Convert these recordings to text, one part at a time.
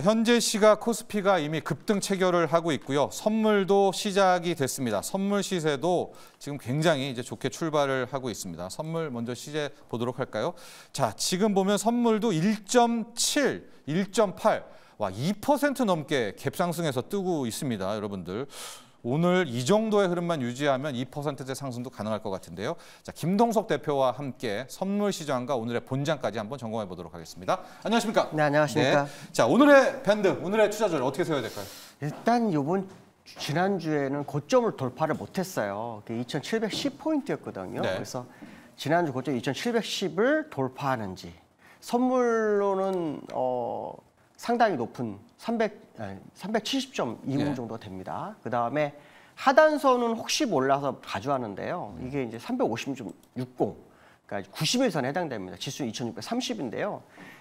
현재 시각 코스피가 이미 급등 체결을 하고 있고요. 선물도 시작이 됐습니다. 선물 시세도 지금 굉장히 이제 좋게 출발을 하고 있습니다. 선물 먼저 시세 보도록 할까요? 자, 지금 보면 선물도 1.7, 1.8, 와, 2% 넘게 갭상승해서 뜨고 있습니다. 여러분들. 오늘 이 정도의 흐름만 유지하면 2%대 상승도 가능할 것 같은데요. 자, 김동석 대표와 함께 선물 시장과 오늘의 본장까지 한번 점검해 보도록 하겠습니다. 안녕하십니까? 네, 안녕하십니까? 네. 자, 오늘의 밴드, 오늘의 투자절 어떻게 세워야 될까요? 일단 요번 지난주에는 고점을 돌파를 못 했어요. 2710포인트였거든요. 네. 그래서 지난주 고점 2710을 돌파하는지 선물로는 어 상당히 높은 300, 370.20 정도 됩니다. 그 다음에 하단선은 혹시 몰라서 가져왔는데요. 음. 이게 이제 350.60. 그러니까 90일선에 해당됩니다. 지수 2630인데요.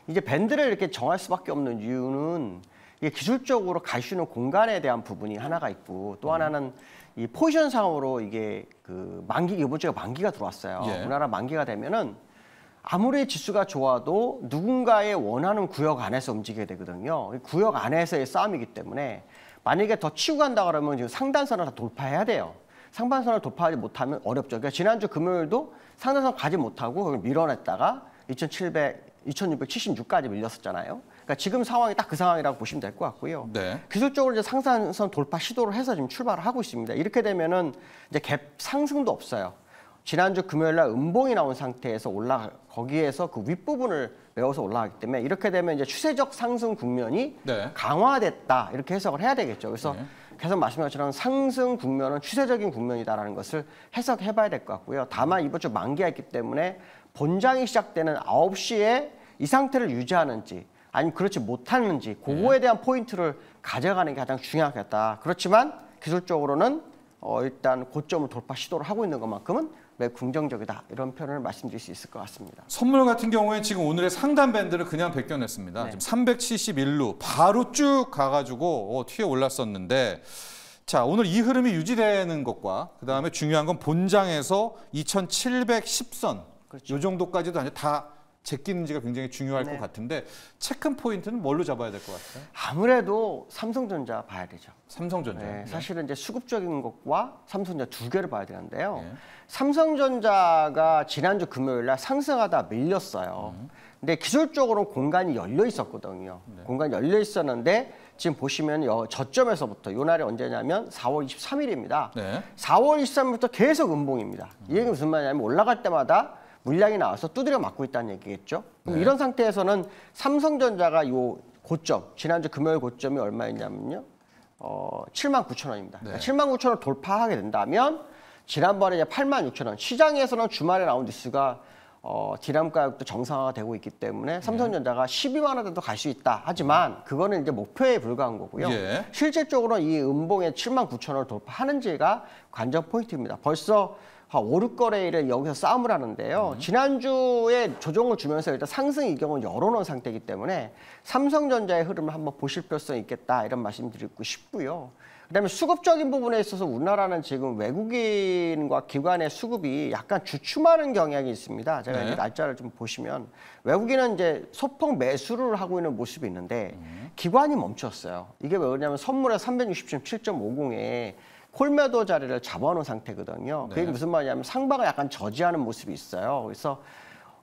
이제 밴드를 이렇게 정할 수밖에 없는 이유는 이게 기술적으로 갈 수 있는 공간에 대한 부분이 하나가 있고 또 음. 하나는 이 포지션 상으로 이게 그 만기 이번 주가 만기가 들어왔어요. 예. 우리나라 만기가 되면은 아무리 지수가 좋아도 누군가의 원하는 구역 안에서 움직이게 되거든요. 구역 안에서의 싸움이기 때문에 만약에 더 치고 간다 그러면 지금 상단선을 다 돌파해야 돼요. 상반선을 돌파하지 못하면 어렵죠. 그러니까 지난주 금요일도 상단선 가지 못하고 밀어냈다가 2,700, 2,676까지 밀렸었잖아요. 그러니까 지금 상황이 딱 그 상황이라고 보시면 될 것 같고요. 네. 기술적으로 이제 상단선 돌파 시도를 해서 지금 출발을 하고 있습니다. 이렇게 되면은 이제 갭 상승도 없어요. 지난주 금요일날 음봉이 나온 상태에서 올라 거기에서 그 윗부분을 메워서 올라가기 때문에 이렇게 되면 이제 추세적 상승 국면이 네. 강화됐다 이렇게 해석을 해야 되겠죠. 그래서 네. 계속 말씀하신 것처럼 상승 국면은 추세적인 국면이다라는 것을 해석해 봐야 될 것 같고요. 다만 이번 주 만기가 있기 때문에 본장이 시작되는 9시에 이 상태를 유지하는지 아니면 그렇지 못하는지 그거에 네. 대한 포인트를 가져가는 게 가장 중요하겠다. 그렇지만 기술적으로는 어, 일단 고점을 돌파 시도를 하고 있는 것만큼은 매우 긍정적이다 이런 표현을 말씀드릴 수 있을 것 같습니다. 선물 같은 경우에 지금 오늘의 상단 밴드를 그냥 벗겨냈습니다. 네. 지금 371루 바로 쭉 가가지고 어, 튀어 올랐었는데 자 오늘 이 흐름이 유지되는 것과 그 다음에 중요한 건 본장에서 2,710선 그렇죠. 이 정도까지도 아니 다 제끼는지가 굉장히 중요할 네. 것 같은데 체크 포인트는 뭘로 잡아야 될 것 같아요? 아무래도 삼성전자 봐야 되죠. 삼성전자. 네, 네, 사실은 이제 수급적인 것과 삼성전자 두 개를 봐야 되는데요. 네. 삼성전자가 지난주 금요일 날 상승하다 밀렸어요. 음. 근데 기술적으로 공간이 열려 있었거든요. 네. 공간이 열려 있었는데 지금 보시면 저점에서부터 요 날이 언제냐면 4월 23일입니다. 4월 23일부터 계속 음봉입니다. 이게 무슨 말이냐면 올라갈 때마다 물량이 나와서 두드려 맞고 있다는 얘기겠죠. 그럼 네. 이런 상태에서는 삼성전자가 요 고점, 지난주 금요일 고점이 얼마였냐면요. 어, 7만 9천 원입니다. 그러니까 네. 그러니까 7만 9천 원 돌파하게 된다면 지난번에 이제 8만 6천 원. 시장에서는 주말에 나온 뉴스가 어, 디램 가격도 정상화되고 있기 때문에 네. 삼성전자가 12만 원에도갈 수 있다. 하지만 음. 그거는 이제 목표에 불과한 거고요. 예. 실제적으로이 음봉의 7만 9천 원을 돌파하는지가 관전 포인트입니다. 벌써 아, 오르거래를 여기서 싸움을 하는데요. 음. 지난주에 조정을 주면서 일단 상승 이경은 열어놓은 상태이기 때문에 삼성전자의 흐름을 한번 보실 필요성이 있겠다 이런 말씀드리고 싶고요. 그다음에 수급적인 부분에 있어서 우리나라는 지금 외국인과 기관의 수급이 약간 주춤하는 경향이 있습니다. 제가 네. 날짜를 좀 보시면 외국인은 이제 소폭 매수를 하고 있는 모습이 있는데 음. 기관이 멈췄어요. 이게 왜 그러냐면 선물에 367.50에 홀매도 자리를 잡아놓은 상태거든요. 네. 그게 네. 무슨 말이냐면 상방을 약간 저지하는 모습이 있어요. 그래서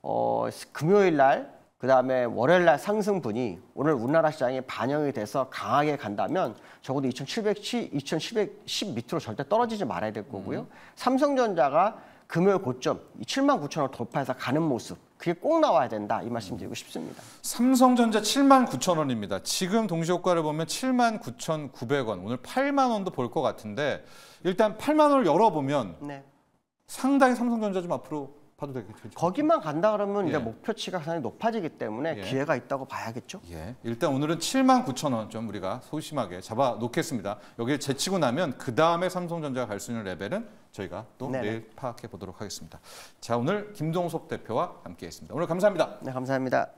어, 금요일 날, 그 다음에 월요일 날 상승분이 오늘 우리나라 시장에 반영이 돼서 강하게 간다면 적어도 2,700, 2,710 밑으로 절대 떨어지지 말아야 될 거고요. 음. 삼성전자가 금요일 고점 7만 9천 원 돌파해서 가는 모습 그게 꼭 나와야 된다 이 말씀 드리고 싶습니다. 삼성전자 7만 9천 원입니다. 지금 동시효과를 보면 7만 9천 9백 원 오늘 8만 원도 볼 것 같은데 일단 8만 원을 열어보면 네. 상당히 삼성전자 좀 앞으로 봐도 되겠죠. 거기만 간다 그러면 예. 이제 목표치가 상당히 높아지기 때문에 예. 기회가 있다고 봐야겠죠. 예. 일단 오늘은 7만 9천 원좀 우리가 소심하게 잡아 놓겠습니다. 여기를 제치고 나면 그 다음에 삼성전자가 갈 수 있는 레벨은 저희가 또 네네. 내일 파악해 보도록 하겠습니다. 자 오늘 김동섭 대표와 함께했습니다. 오늘 감사합니다. 네 감사합니다.